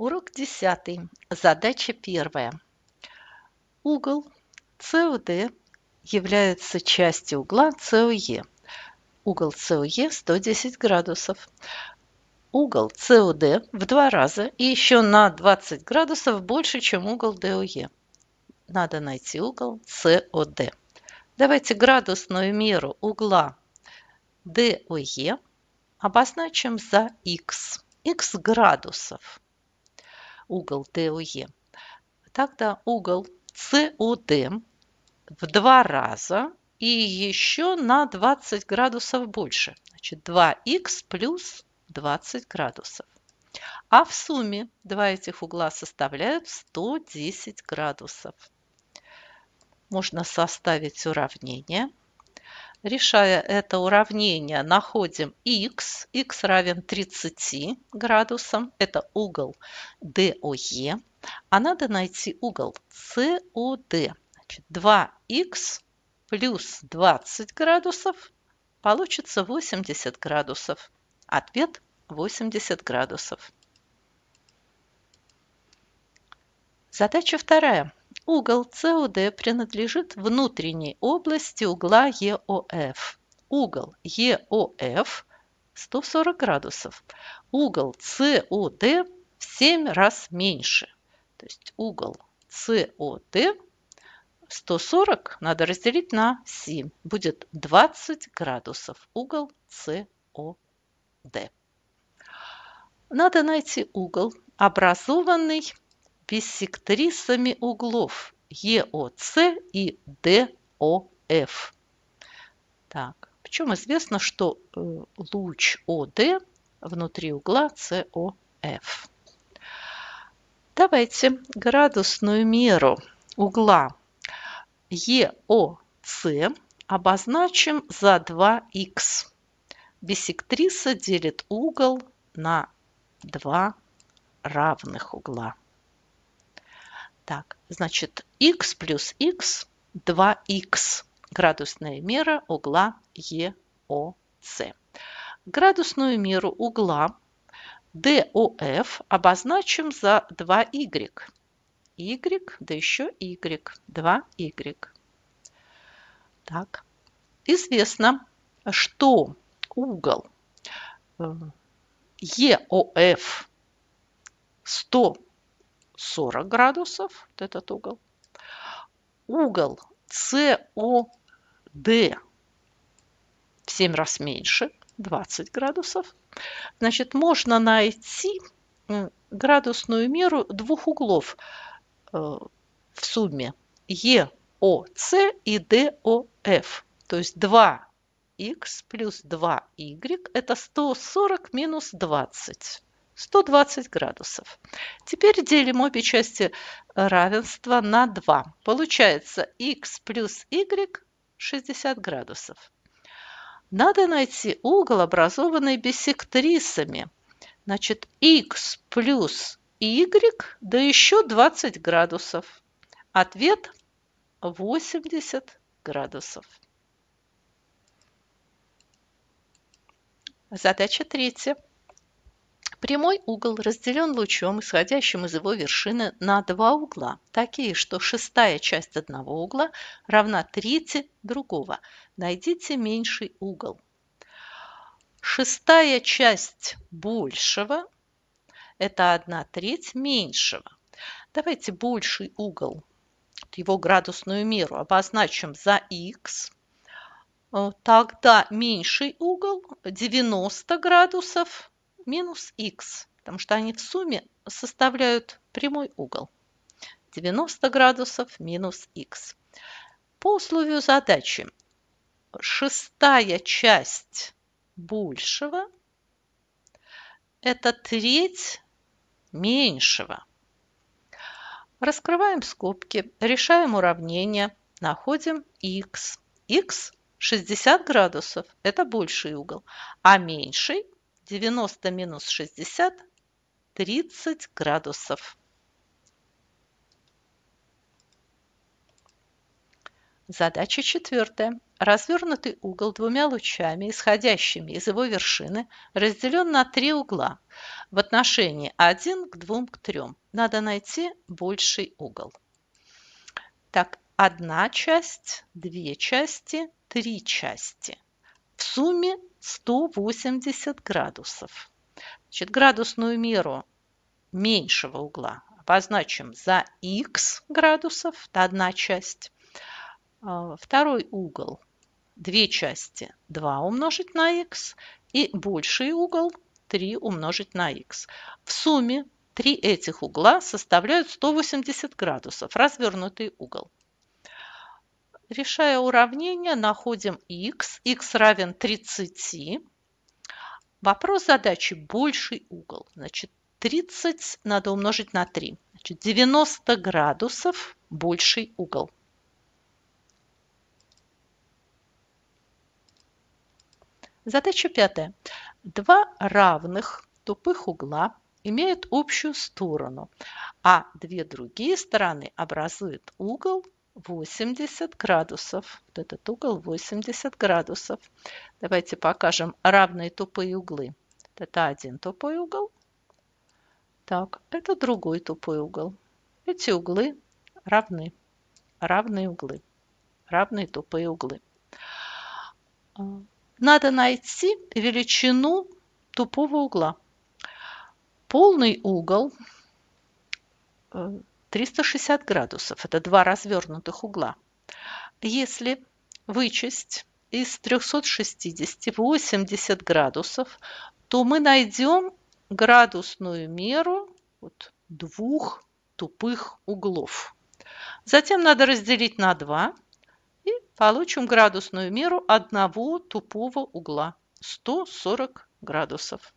Урок 10. Задача 1. Угол COD является частью угла COE. Угол COE 110 градусов. Угол COD в два раза и еще на 20 градусов больше, чем угол DOE. Надо найти угол COD. Давайте градусную меру угла DOE обозначим за x. x градусов угол ТОЕ, тогда угол COD в два раза и еще на 20 градусов больше. Значит, 2х плюс 20 градусов. А в сумме два этих угла составляют 110 градусов. Можно составить уравнение. Решая это уравнение, находим x. x равен 30 градусам. Это угол DOE. А надо найти угол COD. Значит, 2 x плюс 20 градусов получится 80 градусов. Ответ 80 градусов. Задача вторая. Угол COD принадлежит внутренней области угла EOF. Угол EOF 140 градусов. Угол COD в 7 раз меньше. То есть угол COD 140 надо разделить на 7. Будет 20 градусов угол COD. Надо найти угол, образованный биссектрисами углов ЕОС и ДОФ. Так, причем известно, что э, луч ОД внутри угла СОФ. Давайте градусную меру угла ЕОС обозначим за 2х. Биссектриса делит угол на два равных угла. Так, значит, x плюс x 2 x градусная мера угла EOC. Градусную меру угла DOF обозначим за 2y. y, да еще y, 2y. Так, известно, что угол EOF э, 100 40 градусов, вот этот угол. Угол COD в 7 раз меньше, 20 градусов. Значит, можно найти градусную меру двух углов э, в сумме EOC и DOF То есть 2х плюс 2y – это 140 минус 20. 120 градусов. Теперь делим обе части равенства на 2. Получается x плюс y 60 градусов. Надо найти угол, образованный бисектрисами. Значит, x плюс y, да еще 20 градусов. Ответ 80 градусов. Задача третья. Прямой угол разделен лучом, исходящим из его вершины, на два угла, такие, что шестая часть одного угла равна трети другого. Найдите меньший угол. Шестая часть большего – это одна треть меньшего. Давайте больший угол, его градусную меру обозначим за х. Э, тогда меньший угол 90 градусов – минус х, потому что они в сумме составляют прямой угол. 90 градусов минус х. По условию задачи шестая часть большего – это треть меньшего. Раскрываем скобки, решаем уравнение, находим х. х 60 градусов – это больший угол, а меньший 90 минус 60 – 30 градусов. Задача четвертая. Развернутый угол двумя лучами, исходящими из его вершины, разделен на три угла в отношении 1 к 2 к 3. Надо найти больший угол. Так, одна часть, две части, три части. В сумме 180 градусов. Значит, градусную меру меньшего угла обозначим за x градусов, это одна часть. А, второй угол, две части, 2 умножить на x, и больший угол 3 умножить на x. В сумме три этих угла составляют 180 градусов, развернутый угол. Решая уравнение, находим x. x равен 30. Вопрос задачи – больший угол. Значит, 30 надо умножить на 3. Значит, 90 градусов больший угол. Задача пятая. Два равных тупых угла имеют общую сторону, а две другие стороны образуют угол 80 градусов. Вот этот угол 80 градусов. Давайте покажем равные тупые углы. Это один тупой угол. Так, это другой тупой угол. Эти углы равны. Равные углы. Равные тупые углы. А, надо найти величину тупого угла. Полный угол э, 360 градусов – это два развернутых угла. Если вычесть из 360 80 градусов, то мы найдем градусную меру вот, двух тупых углов. Затем надо разделить на 2 и получим градусную меру одного тупого угла 140 градусов.